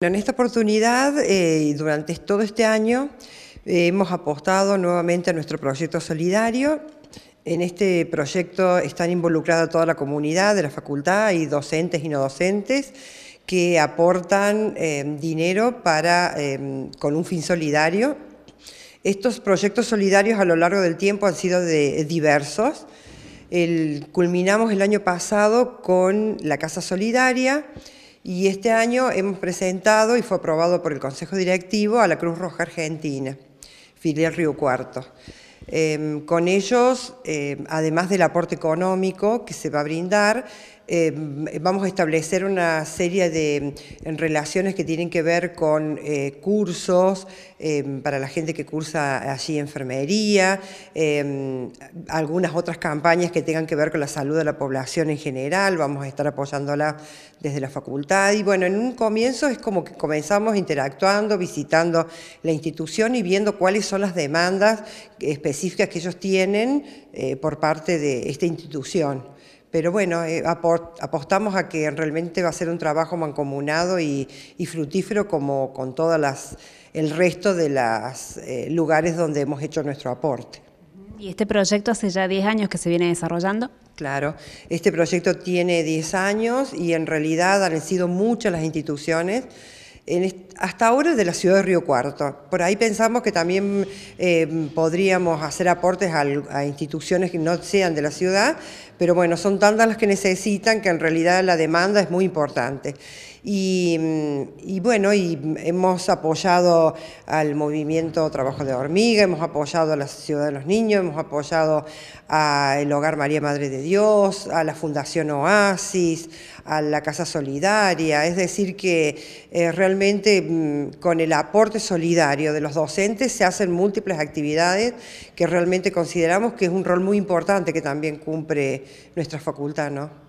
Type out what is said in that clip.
En esta oportunidad eh, y durante todo este año hemos apostado nuevamente a nuestro proyecto solidario. En este proyecto están involucrada toda la comunidad de la facultad y docentes y no docentes que aportan eh, dinero para, eh, con un fin solidario. Estos proyectos solidarios a lo largo del tiempo han sido de, diversos. culminamos el año pasado con la Casa Solidaria, y este año hemos presentado y fue aprobado por el Consejo Directivo a la Cruz Roja Argentina, filial Río Cuarto. Em, con ellos, em, además del aporte económico que se va a brindar, eh, vamos a establecer una serie de relaciones que tienen que ver con eh, cursos eh, para la gente que cursa allí enfermería, algunas otras campañas que tengan que ver con la salud de la población en general, vamos a estar apoyándola desde la facultad y bueno, en un comienzo es como que comenzamos interactuando, visitando la institución y viendo cuáles son las demandas específicas que ellos tienen por parte de esta institución pero bueno, eh, apostamos a que realmente va a ser un trabajo mancomunado y, frutífero como con todas el resto de los eh, lugares donde hemos hecho nuestro aporte. ¿Y este proyecto hace ya 10 años que se viene desarrollando? Claro, este proyecto tiene 10 años y en realidad han sido muchas las instituciones hasta ahora de la ciudad de Río Cuarto. Por ahí pensamos que también eh, podríamos hacer aportes a, instituciones que no sean de la ciudad, pero bueno, son tantas las que necesitan que en realidad la demanda es muy importante. Mm, y, bueno, y hemos apoyado al movimiento Trabajo de Hormiga, hemos apoyado a la Ciudad de los Niños, hemos apoyado al Hogar María Madre de Dios, a la Fundación Oasis, a la Casa Solidaria, es decir que eh, realmente mm, con el aporte solidario de los docentes se hacen múltiples actividades que realmente consideramos que es un rol muy importante que también cumple nuestra facultad, ¿no?